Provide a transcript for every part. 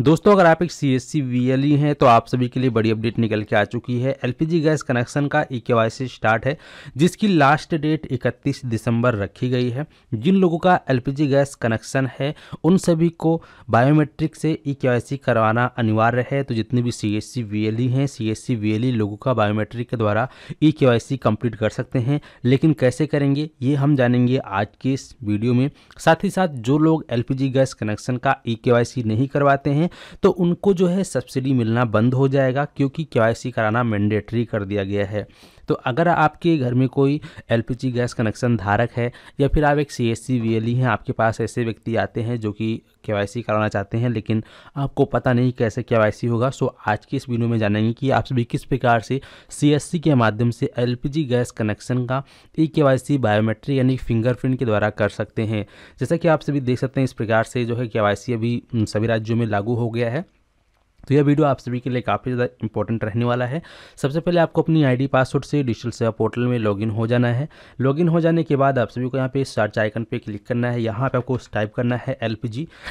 दोस्तों अगर आप एक C S C V L E हैं तो आप सभी के लिए बड़ी अपडेट निकल के आ चुकी है एलपीजी गैस कनेक्शन का ई के वाई सी स्टार्ट है जिसकी लास्ट डेट 31 दिसंबर रखी गई है जिन लोगों का एलपीजी गैस कनेक्शन है उन सभी को बायोमेट्रिक से ई के वाई सी करवाना अनिवार्य है तो जितने भी C S C V L E हैं C S C V L E लोगों का बायोमेट्रिक के द्वारा ई के वाई सी कंप्लीट कर सकते हैं लेकिन कैसे करेंगे ये हम जानेंगे आज के इस वीडियो में साथ ही साथ जो लोग L P G gas connection का ई के वाई सी नहीं करवाते हैं हैं तो उनको जो है सब्सिडी मिलना बंद हो जाएगा क्योंकि के कराना मैंडेटरी कर दिया गया है तो अगर आपके घर में कोई एल गैस कनेक्शन धारक है या फिर आप एक सी एस e हैं आपके पास ऐसे व्यक्ति आते हैं जो कि के कराना चाहते हैं लेकिन आपको पता नहीं कैसे के होगा सो आज के इस वीडियो में जानेंगे कि आप सभी किस प्रकार से सी के माध्यम से एल गैस कनेक्शन का ई के बायोमेट्रिक यानी फिंगरप्रिंट के द्वारा कर सकते हैं जैसा कि आप सभी देख सकते हैं इस प्रकार से जो है के अभी सभी राज्यों में लागू हो गया है तो यह वीडियो आप सभी के लिए काफ़ी ज़्यादा इंपॉर्टेंट रहने वाला है सबसे पहले आपको अपनी आईडी पासवर्ड से डिजिटल सेवा पोर्टल में लॉगिन हो जाना है लॉगिन हो जाने के बाद आप सभी को यहाँ पे सर्च आइकन पे क्लिक करना है यहाँ पे आपको टाइप करना है एल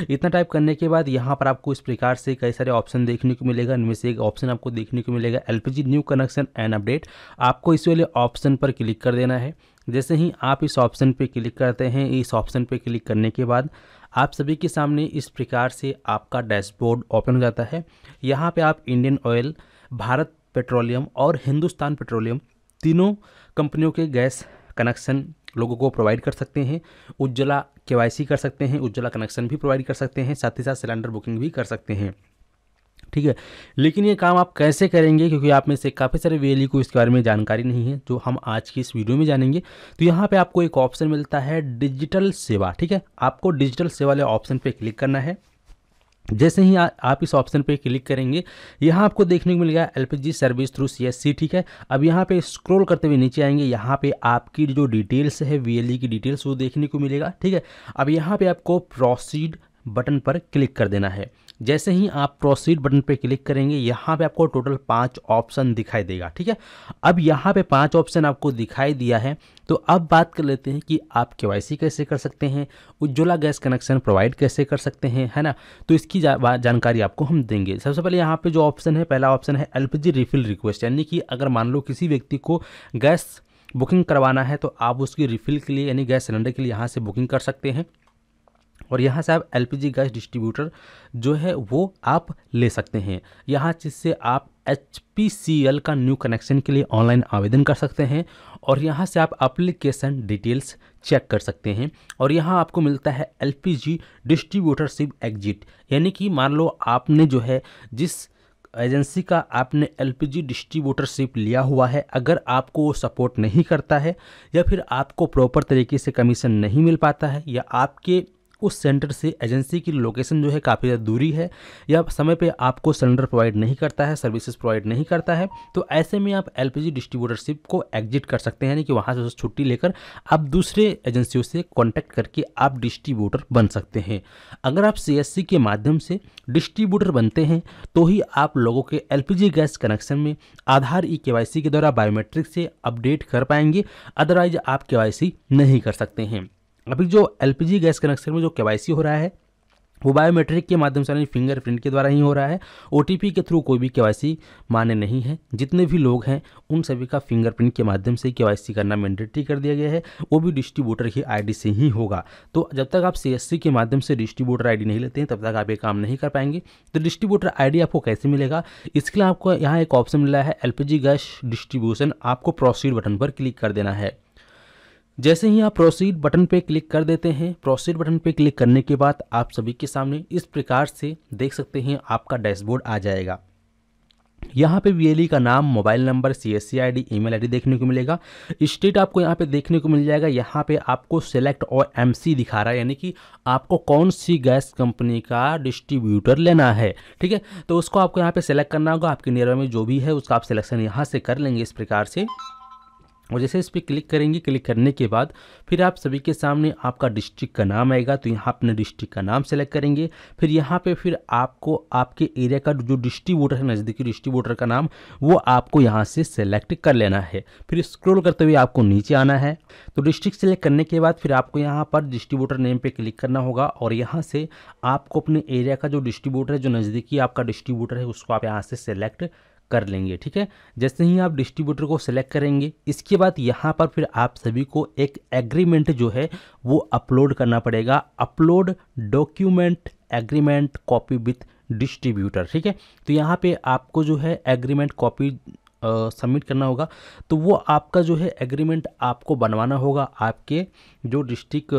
इतना टाइप करने के बाद यहाँ पर आपको इस प्रकार से कई सारे ऑप्शन देखने को मिलेगा इनमें से एक ऑप्शन आपको देखने को मिलेगा L new connection and update आपको इस वाले ऑप्शन पर क्लिक कर देना है जैसे ही आप इस ऑप्शन पर क्लिक करते हैं इस ऑप्शन पर क्लिक करने के बाद आप सभी के सामने इस प्रकार से आपका डैशबोर्ड ओपन हो जाता है यहाँ पे आप इंडियन ऑयल भारत पेट्रोलियम और हिंदुस्तान पेट्रोलियम तीनों कंपनियों के गैस कनेक्शन लोगों को प्रोवाइड कर सकते हैं उज्ज्वला के कर सकते हैं उज्ज्वला कनेक्शन भी प्रोवाइड कर सकते हैं साथ ही साथ सिलेंडर बुकिंग भी कर सकते हैं ठीक है लेकिन ये काम आप कैसे करेंगे क्योंकि आप में से काफ़ी सारे वेली e को इसके बारे में जानकारी नहीं है जो हम आज की इस वीडियो में जानेंगे तो यहाँ पे आपको एक ऑप्शन मिलता है डिजिटल सेवा ठीक है आपको डिजिटल सेवा वाले ऑप्शन पे क्लिक करना है जैसे ही आ, आप इस ऑप्शन पर क्लिक करेंगे यहाँ आपको देखने को मिलेगा एल सर्विस थ्रू सी ठीक है अब यहाँ पे स्क्रॉल करते हुए नीचे आएंगे यहाँ पे आपकी जो डिटेल्स है वी e की डिटेल्स वो देखने को मिलेगा ठीक है अब यहाँ पे आपको प्रोसीड बटन पर क्लिक कर देना है जैसे ही आप प्रोसीड बटन पर क्लिक करेंगे यहाँ पे आपको टोटल पाँच ऑप्शन दिखाई देगा ठीक है अब यहाँ पे पाँच ऑप्शन आपको दिखाई दिया है तो अब बात कर लेते हैं कि आप के कैसे कर सकते हैं उज्ज्वला गैस कनेक्शन प्रोवाइड कैसे कर सकते हैं है ना तो इसकी जा, जानकारी आपको हम देंगे सबसे पहले यहाँ पर जो ऑप्शन है पहला ऑप्शन है एल रिफिल रिक्वेस्ट यानी कि अगर मान लो किसी व्यक्ति को गैस बुकिंग करवाना है तो आप उसकी रिफिल के लिए यानी गैस सिलेंडर के लिए यहाँ से बुकिंग कर सकते हैं और यहाँ से आप एल गैस डिस्ट्रीब्यूटर जो है वो आप ले सकते हैं यहाँ जिससे आप एच का न्यू कनेक्शन के लिए ऑनलाइन आवेदन कर सकते हैं और यहाँ से आप अप्लीकेशन डिटेल्स चेक कर सकते हैं और यहाँ आपको मिलता है एल डिस्ट्रीब्यूटरशिप एग्जिट यानी कि मान लो आपने जो है जिस एजेंसी का आपने एलपीजी डिस्ट्रीब्यूटरशिप लिया हुआ है अगर आपको वो सपोर्ट नहीं करता है या फिर आपको प्रॉपर तरीके से कमीशन नहीं मिल पाता है या आपके उस सेंटर से एजेंसी की लोकेशन जो है काफ़ी ज़्यादा दूरी है या समय पर आपको सिलेंडर प्रोवाइड नहीं करता है सर्विसेज प्रोवाइड नहीं करता है तो ऐसे में आप एल डिस्ट्रीब्यूटरशिप को एग्जिट कर सकते हैं यानी कि वहाँ से छुट्टी लेकर आप दूसरे एजेंसियों से कॉन्टैक्ट करके आप डिस्ट्रीब्यूटर बन सकते हैं अगर आप सी के माध्यम से डिस्ट्रीब्यूटर बनते हैं तो ही आप लोगों के एल गैस कनेक्शन में आधार ई e के के द्वारा बायोमेट्रिक से अपडेट कर पाएंगे अदरवाइज आप के नहीं कर सकते हैं अभी जो एल गैस कनेक्शन में जो के हो रहा है वो बायोमेट्रिक के माध्यम से यानी फिंगरप्रिंट के द्वारा ही हो रहा है ओ के थ्रू कोई भी के माने नहीं है जितने भी लोग हैं उन सभी का फिंगरप्रिंट के माध्यम से के करना मैंडेटरी कर दिया गया है वो भी डिस्ट्रीब्यूटर की आईडी से ही होगा तो जब तक आप सी के माध्यम से डिस्ट्रीब्यूटर आई नहीं लेते हैं तब तक आप ये काम नहीं कर पाएंगे तो डिस्ट्रीब्यूटर आई आपको कैसे मिलेगा इसके लिए आपको यहाँ एक ऑप्शन मिला है एल गैस डिस्ट्रीब्यूशन आपको प्रोसीड बटन पर क्लिक कर देना है जैसे ही आप प्रोसीड बटन पे क्लिक कर देते हैं प्रोसीड बटन पे क्लिक करने के बाद आप सभी के सामने इस प्रकार से देख सकते हैं आपका डैशबोर्ड आ जाएगा यहाँ पे वी e का नाम mobile number C S C I D E mail I D देखने को मिलेगा स्टेट आपको यहाँ पे देखने को मिल जाएगा यहाँ पे आपको सेलेक्ट और एम सी दिखा रहा है यानी कि आपको कौन सी गैस कंपनी का डिस्ट्रीब्यूटर लेना है ठीक है तो उसको आपको यहाँ पे सेलेक्ट करना होगा आपके नियर में जो भी है उसका आप सिलेक्शन यहाँ से कर लेंगे इस प्रकार से और जैसे इस पर क्लिक करेंगे क्लिक करने के बाद फिर आप सभी के सामने आपका डिस्ट्रिक्ट का नाम आएगा तो यहाँ अपने डिस्ट्रिक्ट का नाम सेलेक्ट करेंगे फिर यहाँ पे फिर आपको आपके एरिया का जो डिस्ट्रीब्यूटर है नज़दीकी डिस्ट्रीब्यूटर का नाम वो आपको यहाँ से सेलेक्ट कर लेना है फिर स्क्रोल करते हुए आपको नीचे आना है तो डिस्ट्रिक्ट सेलेक्ट करने के बाद फिर आपको यहाँ पर डिस्ट्रीब्यूटर नेम पर क्लिक करना होगा और यहाँ से आपको अपने एरिया का जो डिस्ट्रीब्यूटर है जो नज़दीकी आपका डिस्ट्रीब्यूटर है उसको आप यहाँ से सेलेक्ट कर लेंगे ठीक है जैसे ही आप डिस्ट्रीब्यूटर को सिलेक्ट करेंगे इसके बाद यहाँ पर फिर आप सभी को एक एग्रीमेंट जो है वो अपलोड करना पड़ेगा upload document agreement copy with distributor ठीक है तो यहाँ पे आपको जो है एग्रीमेंट कॉपी सबमिट करना होगा तो वो आपका जो है एग्रीमेंट आपको बनवाना होगा आपके जो डिस्ट्रिक्ट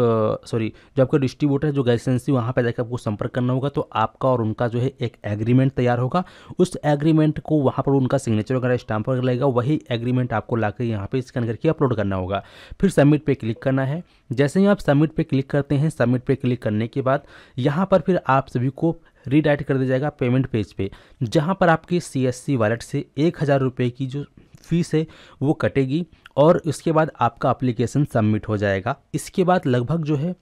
सॉरी जो आपका डिस्ट्रीब्यूटर है जो गाइसेंसी वहाँ पर जाकर आपको संपर्क करना होगा तो आपका और उनका जो है एक एग्रीमेंट तैयार होगा उस एग्रीमेंट को वहाँ पर उनका सिग्नेचर वगैरह स्टाम्प वगैरह लगेगा वही एग्रीमेंट आपको ला कर यहाँ पर स्कैन करके अपलोड करना होगा फिर सबमिट पर क्लिक करना है जैसे ही आप सबमिट पर क्लिक करते हैं सबमिट पर क्लिक करने के बाद यहाँ पर फिर आप सभी को रीडाइट कर दिया जाएगा पेमेंट पेज पे जहाँ पर आपके सी एस सी वॉलेट से एक हज़ार रुपये की जो फ़ीस है वो कटेगी और इसके बाद आपका अप्लीकेशन सबमिट हो जाएगा इसके बाद लगभग जो है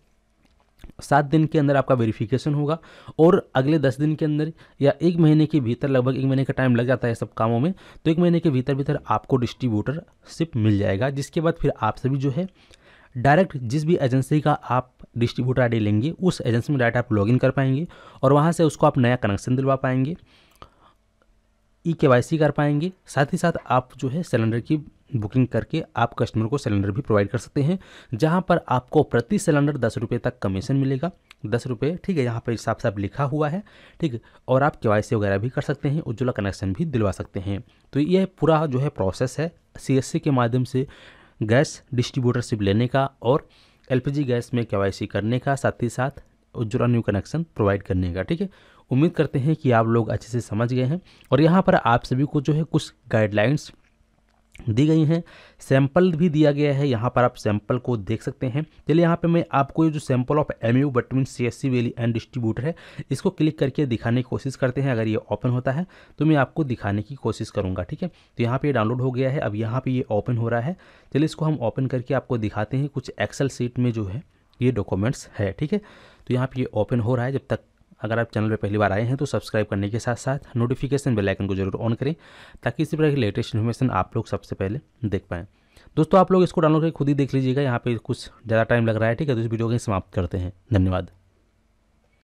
सात दिन के अंदर आपका वेरिफिकेशन होगा और अगले दस दिन के अंदर या एक महीने के भीतर लगभग एक महीने का टाइम लग जाता है सब कामों में तो एक महीने के भीतर भीतर आपको डिस्ट्रीब्यूटरशिप मिल जाएगा जिसके बाद फिर आप सभी जो है डायरेक्ट जिस भी एजेंसी का आप डिस्ट्रीब्यूटर आईडी लेंगे उस एजेंसी में डायरेक्ट आप लॉगिन कर पाएंगे और वहाँ से उसको आप नया कनेक्शन दिलवा पाएंगे ई के वाई सी कर पाएंगे साथ ही साथ आप जो है सिलेंडर की बुकिंग करके आप कस्टमर को सिलेंडर भी प्रोवाइड कर सकते हैं जहाँ पर आपको प्रति सिलेंडर दस रुपये तक कमीशन मिलेगा दस रुपये ठीक है यहाँ पर साफ साफ लिखा हुआ है ठीक है और आप के वाई सी वगैरह भी कर सकते हैं उज्ज्वला कनेक्शन भी दिलवा सकते हैं तो यह पूरा जो है प्रोसेस है सी एस सी के माध्यम से गैस डिस्ट्रीब्यूटरशिप लेने का और एलपीजी गैस में के करने का साथ ही साथ उज्ज्वला न्यू कनेक्शन प्रोवाइड करने का ठीक है उम्मीद करते हैं कि आप लोग अच्छे से समझ गए हैं और यहाँ पर आप सभी को जो है कुछ गाइडलाइंस दी गई हैं सैंपल भी दिया गया है यहाँ पर आप सैंपल को देख सकते हैं चलिए यहाँ पे मैं आपको ये जो sample of M U between C S C VLE and distributor है इसको क्लिक करके दिखाने की कोशिश करते हैं अगर ये ओपन होता है तो मैं आपको दिखाने की कोशिश करूँगा ठीक है तो यहाँ पर डाउनलोड हो गया है अब यहाँ पर ये ओपन हो रहा है चलिए इसको हम ओपन करके आपको दिखाते हैं कुछ एक्सल सीट में जो है ये डॉक्यूमेंट्स है ठीक है तो यहाँ पर ये ओपन हो रहा है जब तक अगर आप चैनल पर पहली बार आए हैं तो सब्सक्राइब करने के साथ साथ नोटिफिकेशन बेल आइकन को जरूर ऑन करें ताकि इसी तरह की लेटेस्ट इन्फॉर्मेशन आप लोग सबसे पहले देख पाएँ दोस्तों आप लोग इसको डाउनलोड करके खुद ही देख लीजिएगा यहाँ पे कुछ ज़्यादा टाइम लग रहा है ठीक है तो इस वीडियो को समाप्त करते हैं धन्यवाद